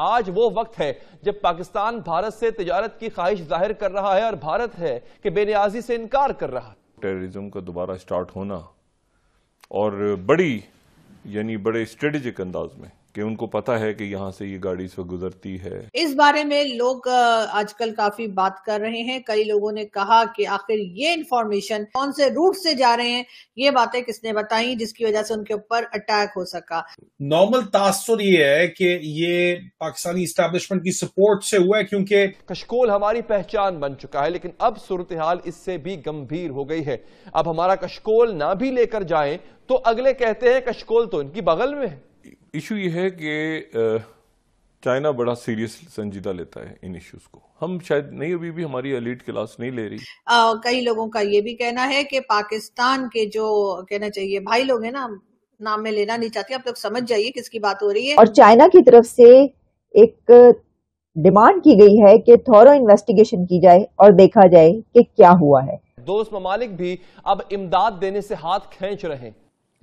आज वो वक्त है जब पाकिस्तान भारत से तजारत की ख्वाहिश जाहिर कर रहा है और भारत है कि बेनियाजी से इनकार कर रहा है टेररिज्म का दोबारा स्टार्ट होना और बड़ी यानी बड़े स्ट्रेटेजिक अंदाज में कि उनको पता है कि यहाँ से ये गाड़ी इस वक्त गुजरती है इस बारे में लोग आजकल काफी बात कर रहे हैं कई लोगों ने कहा कि आखिर ये इन्फॉर्मेशन कौन से रूट से जा रहे हैं ये बातें किसने बताई जिसकी वजह से उनके ऊपर अटैक हो सका नॉर्मल तासुर तो ये है कि ये पाकिस्तानी स्टैब्लिशमेंट की सपोर्ट से हुआ है क्योंकि कशकोल हमारी पहचान बन चुका है लेकिन अब सूरत हाल इससे भी गंभीर हो गई है अब हमारा कशकोल ना भी लेकर जाए तो अगले कहते हैं कशकोल तो इनकी बगल में है इशू ये है कि चाइना बड़ा सीरियस संजीदा लेता है इन इश्यूज को हम शायद नहीं अभी भी हमारी अलीट क्लास नहीं ले रही आ, कई लोगों का ये भी कहना है कि पाकिस्तान के जो कहना चाहिए भाई लोग हैं ना नाम में लेना नहीं चाहती आप लोग समझ जाइए किसकी बात हो रही है और चाइना की तरफ से एक डिमांड की गई है कि थॉरो इन्वेस्टिगेशन की जाए और देखा जाए कि क्या हुआ है दोस्त ममालिक भी अब इमदाद देने से हाथ खेच रहे हैं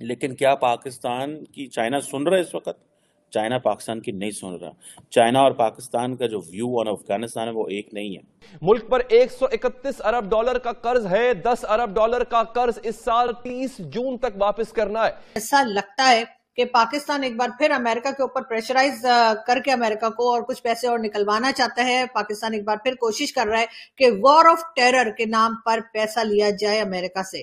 लेकिन क्या पाकिस्तान की चाइना सुन रहा है इस वक्त चाइना पाकिस्तान की नहीं सुन रहा चाइना और पाकिस्तान का जो व्यू ऑन अफगानिस्तान है वो एक नहीं है मुल्क पर 131 अरब डॉलर का कर्ज है 10 अरब डॉलर का कर्ज इस साल 30 जून तक वापस करना है ऐसा लगता है कि पाकिस्तान एक बार फिर अमेरिका के ऊपर प्रेशराइज करके अमेरिका को और कुछ पैसे और निकलवाना चाहता है पाकिस्तान एक बार फिर कोशिश कर रहा है की वॉर ऑफ टेरर के नाम पर पैसा लिया जाए अमेरिका ऐसी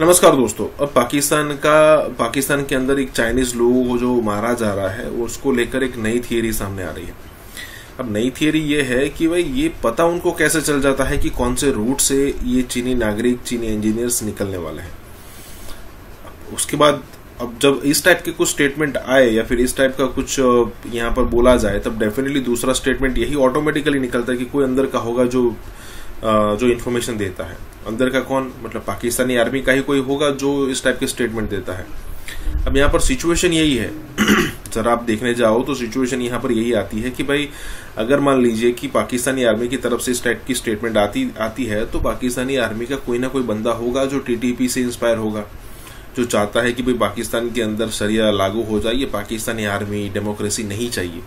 नमस्कार दोस्तों अब पाकिस्तान का पाकिस्तान के अंदर एक चाइनीज लोगों को जो मारा जा रहा है उसको लेकर एक नई थियरी सामने आ रही है अब नई थियरी ये है कि भाई ये पता उनको कैसे चल जाता है कि कौन से रूट से ये चीनी नागरिक चीनी इंजीनियर्स निकलने वाले हैं उसके बाद अब जब इस टाइप के कुछ स्टेटमेंट आए या फिर इस टाइप का कुछ यहाँ पर बोला जाए तब डेफिनेटली दूसरा स्टेटमेंट यही ऑटोमेटिकली निकलता है कि कोई अंदर का होगा जो जो इन्फॉर्मेशन देता है अंदर का कौन मतलब पाकिस्तानी आर्मी का ही कोई होगा जो इस टाइप के स्टेटमेंट देता है अब यहाँ पर सिचुएशन यही है सर आप देखने जाओ तो सिचुएशन यहाँ पर यही आती है कि भाई अगर मान लीजिए कि पाकिस्तानी आर्मी की तरफ से इस टाइप की स्टेटमेंट आती आती है तो पाकिस्तानी आर्मी का कोई ना कोई बंदा होगा जो टीटीपी से इंस्पायर होगा जो चाहता है कि भाई पाकिस्तान के अंदर शरिया लागू हो जाए ये पाकिस्तानी आर्मी डेमोक्रेसी नहीं चाहिए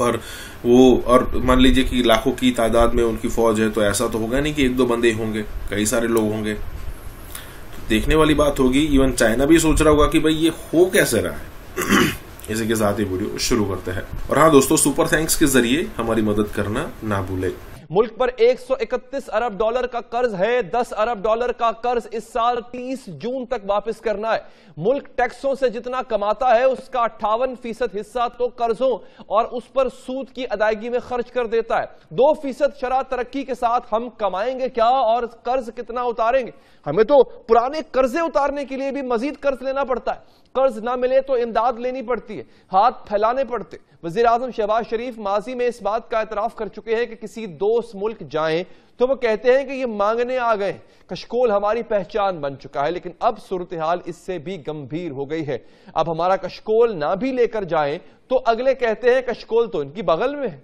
और वो और मान लीजिए कि लाखों की तादाद में उनकी फौज है तो ऐसा तो होगा नहीं कि एक दो बंदे ही होंगे कई सारे लोग होंगे तो देखने वाली बात होगी इवन चाइना भी सोच रहा होगा कि भाई ये हो कैसे रहा है इसी के साथ ही वीडियो शुरू करते हैं और हाँ दोस्तों सुपर थैंक्स के जरिए हमारी मदद करना ना भूले मुल्क पर 131 अरब डॉलर का कर्ज है 10 अरब डॉलर का कर्ज इस साल 30 जून तक वापस करना है मुल्क टैक्सों से जितना कमाता है उसका अट्ठावन फीसद हिस्सा तो कर्जों और उस पर सूद की अदायगी में खर्च कर देता है दो फीसद शराब तरक्की के साथ हम कमाएंगे क्या और कर्ज कितना उतारेंगे हमें तो पुराने कर्जे उतारने के लिए भी मजीद कर्ज लेना पड़ता है कर्ज ना मिले तो इमदाद लेनी पड़ती है हाथ फैलाने पड़ते वजीर आजम शहबाज शरीफ माजी में इस बात का एतराफ़ कर चुके हैं कि किसी दोस्त मुल्क जाए तो वो कहते हैं कि ये मांगने आ गए कशकोल हमारी पहचान बन चुका है लेकिन अब सूरत हाल इससे भी गंभीर हो गई है अब हमारा कशकोल ना भी लेकर जाए तो अगले कहते हैं कशकोल तो इनकी बगल में है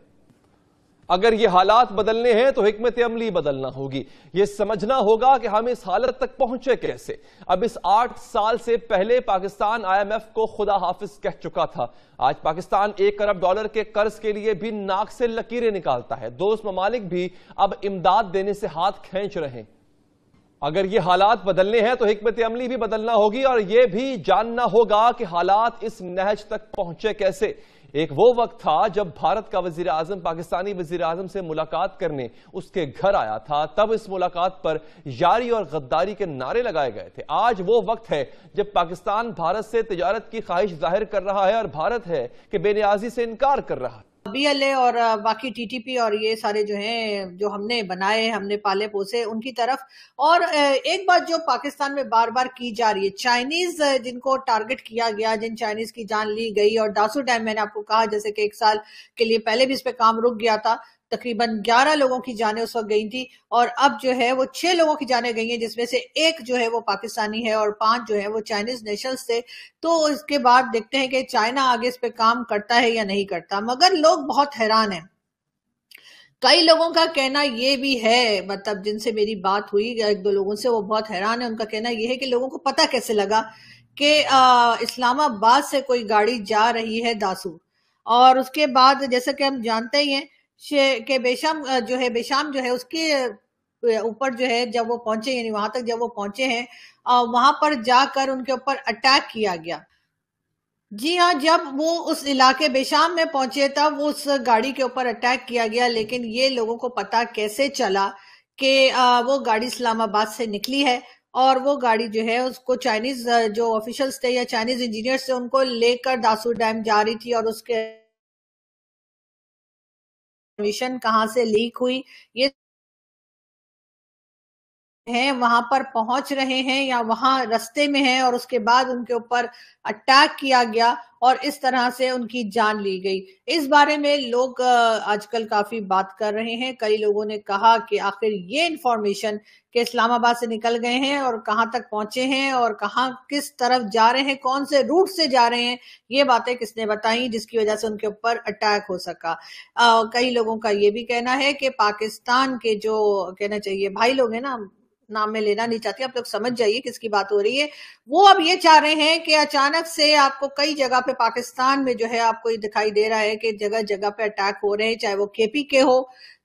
अगर ये हालात बदलने हैं तो हमत अमली बदलना होगी ये समझना होगा कि हम इस हालत तक पहुंचे कैसे अब इस आठ साल से पहले पाकिस्तान आईएमएफ को खुदा हाफिज कह चुका था आज पाकिस्तान एक अरब डॉलर के कर्ज के लिए भी नाक से लकीरें निकालता है दोस्त ममालिक भी अब इमदाद देने से हाथ खेच रहे हैं अगर ये हालात बदलने हैं तो हमत अमली भी बदलना होगी और यह भी जानना होगा कि हालात इस नहज तक पहुंचे कैसे एक वो वक्त था जब भारत का वजीर आजम पाकिस्तानी वजीर आजम से मुलाकात करने उसके घर आया था तब इस मुलाकात पर यारी और गद्दारी के नारे लगाए गए थे आज वो वक्त है जब पाकिस्तान भारत से तजारत की ख्वाहिश जाहिर कर रहा है और भारत है कि बेनियाजी से इनकार कर रहा है बीएलए और बाकी टीटीपी और ये सारे जो हैं जो हमने बनाए हमने पाले पोसे उनकी तरफ और एक बात जो पाकिस्तान में बार बार की जा रही है चाइनीज जिनको टारगेट किया गया जिन चाइनीज की जान ली गई और डासू डैम मैंने आपको कहा जैसे कि एक साल के लिए पहले भी इस पर काम रुक गया था तकरीबन 11 लोगों की जाने उस वक्त गई थी और अब जो है वो छह लोगों की जाने गई हैं जिसमें से एक जो है वो पाकिस्तानी है और पांच जो है वो चाइनीज नेशन थे तो इसके बाद देखते हैं कि चाइना आगे इस पर काम करता है या नहीं करता मगर लोग बहुत हैरान हैं कई लोगों का कहना ये भी है मतलब जिनसे मेरी बात हुई एक दो लोगों से वो बहुत हैरान है उनका कहना यह है कि लोगों को पता कैसे लगा कि इस्लामाबाद से कोई गाड़ी जा रही है दासू और उसके बाद जैसा कि हम जानते ही हैं के बेशम जो है बेशाम जो है उसके ऊपर जो है जब वो पहुंचे यानी वहां तक जब वो पहुंचे हैं वहां पर जाकर उनके ऊपर अटैक किया गया जी हाँ जब वो उस इलाके बेशाम में पहुंचे तब उस गाड़ी के ऊपर अटैक किया गया लेकिन ये लोगों को पता कैसे चला कि वो गाड़ी इस्लामाबाद से निकली है और वो गाड़ी जो है उसको चाइनीज जो ऑफिशियल्स थे या चाइनीज इंजीनियर्स थे उनको लेकर दासू डैम जा रही थी और उसके इन्फॉर्मेशन कहाँ से लीक हुई ये हैं वहां पर पहुंच रहे हैं या वहां रस्ते में हैं और उसके बाद उनके ऊपर अटैक किया गया और इस तरह से उनकी जान ली गई इस बारे में लोग आजकल काफी बात कर रहे हैं कई लोगों ने कहा कि आखिर ये इंफॉर्मेशन कि इस्लामाबाद से निकल गए हैं और कहाँ तक पहुंचे हैं और कहाँ किस तरफ जा रहे हैं कौन से रूट से जा रहे हैं ये बातें किसने बताई जिसकी वजह से उनके ऊपर अटैक हो सका आ, कई लोगों का ये भी कहना है कि पाकिस्तान के जो कहना चाहिए भाई लोग हैं ना नाम में लेना नहीं चाहती आप लोग समझ जाइए किसकी बात हो रही है वो अब ये चाह रहे हैं कि अचानक से आपको कई जगह पे पाकिस्तान में जो है आपको ये दिखाई दे रहा है कि जगह जगह पे अटैक हो रहे हैं चाहे वो केपी के हो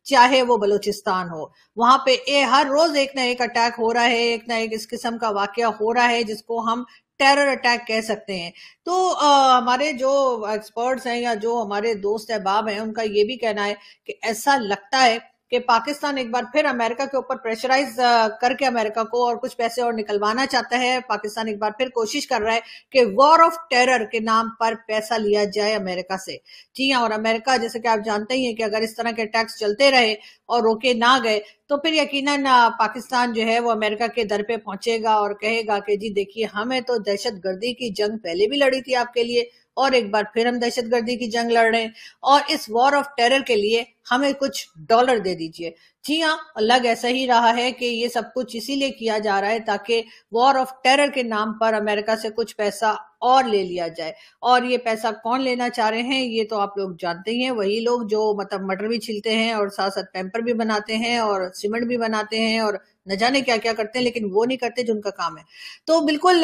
चाहे वो बलूचिस्तान हो वहां पे ए, हर रोज एक ना एक अटैक हो रहा है एक ना एक इस किस्म का वाक्य हो रहा है जिसको हम टेरर अटैक कह सकते हैं तो आ, हमारे जो एक्सपर्ट्स हैं या जो हमारे दोस्त अहबाब हैं उनका ये भी कहना है कि ऐसा लगता है कि पाकिस्तान एक बार फिर अमेरिका के ऊपर प्रेशराइज uh, करके अमेरिका को और कुछ पैसे और निकलवाना चाहता है पाकिस्तान एक बार फिर कोशिश कर रहा है कि वॉर ऑफ टेरर के नाम पर पैसा लिया जाए अमेरिका से जी हाँ और अमेरिका जैसे कि आप जानते ही हैं कि अगर इस तरह के टैक्स चलते रहे और रोके ना गए तो फिर यकीनन uh, पाकिस्तान जो है वो अमेरिका के दर पे पहुंचेगा और कहेगा कि जी देखिए हमें तो दहशत गर्दी की जंग पहले भी लड़ी थी आपके लिए और एक बार फिर हम दहशत गर्दी की जंग लड़ रहे हैं और इस वॉर ऑफ टेरर के लिए हमें कुछ डॉलर दे दीजिए जी हाँ लग ऐसा ही रहा है कि ये सब कुछ इसीलिए किया जा रहा है ताकि वॉर ऑफ टेरर के नाम पर अमेरिका से कुछ पैसा और ले लिया जाए और ये पैसा कौन लेना चाह रहे हैं ये तो आप लोग जानते ही हैं वही लोग जो मतलब मटर भी छिलते हैं और साथ साथ पेम्पर भी बनाते हैं और सीमेंट भी बनाते हैं और न जाने क्या क्या करते हैं लेकिन वो नहीं करते जो उनका काम है तो बिल्कुल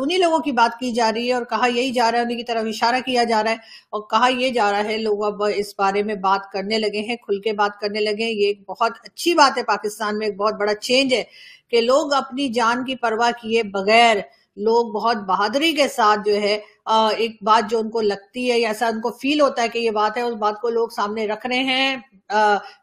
उन्हीं लोगों की बात की जा रही है और कहा यही जा रहा है उन्हीं की तरफ इशारा किया जा रहा है और कहा ये जा रहा है लोग अब इस बारे में बात करने लगे हैं खुल के बात करने लगे हैं ये एक बहुत अच्छी बात है पाकिस्तान में एक बहुत बड़ा चेंज है कि लोग अपनी जान की परवाह किए बगैर लोग बहुत बहादुरी के साथ जो है एक बात जो उनको लगती है या ऐसा उनको फील होता है कि ये बात है उस बात को लोग सामने रख रहे हैं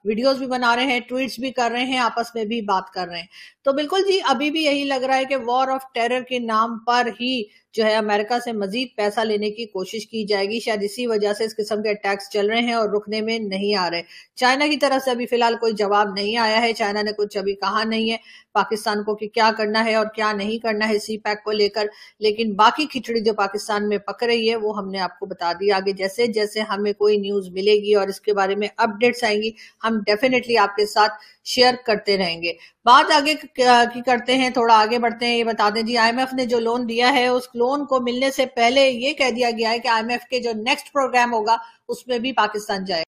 वीडियोस भी बना रहे हैं ट्वीट्स भी कर रहे हैं आपस में भी बात कर रहे हैं तो बिल्कुल जी अभी भी यही लग रहा है कि वॉर ऑफ टेरर के नाम पर ही जो है अमेरिका से मजीद पैसा लेने की कोशिश की जाएगी शायद इसी वजह से इस किस्म के अटैक्स चल रहे हैं और रुकने में नहीं आ रहे चाइना की तरफ से अभी फिलहाल कोई जवाब नहीं आया है चाइना ने कुछ अभी कहा नहीं है पाकिस्तान को कि क्या करना है और क्या नहीं करना है सी पैक को लेकर लेकिन बाकी खिचड़ी जो पाकिस्तान में पक रही है वो हमने आपको बता दी आगे जैसे जैसे हमें कोई न्यूज मिलेगी और इसके बारे में अपडेट्स आएंगी हम डेफिनेटली आपके साथ शेयर करते रहेंगे बात आगे की करते हैं थोड़ा आगे बढ़ते हैं ये बता दें जी आईएमएफ ने जो लोन दिया है उस लोन को मिलने से पहले ये कह दिया गया है कि आईएमएफ के जो नेक्स्ट प्रोग्राम होगा उसमें भी पाकिस्तान जाएगा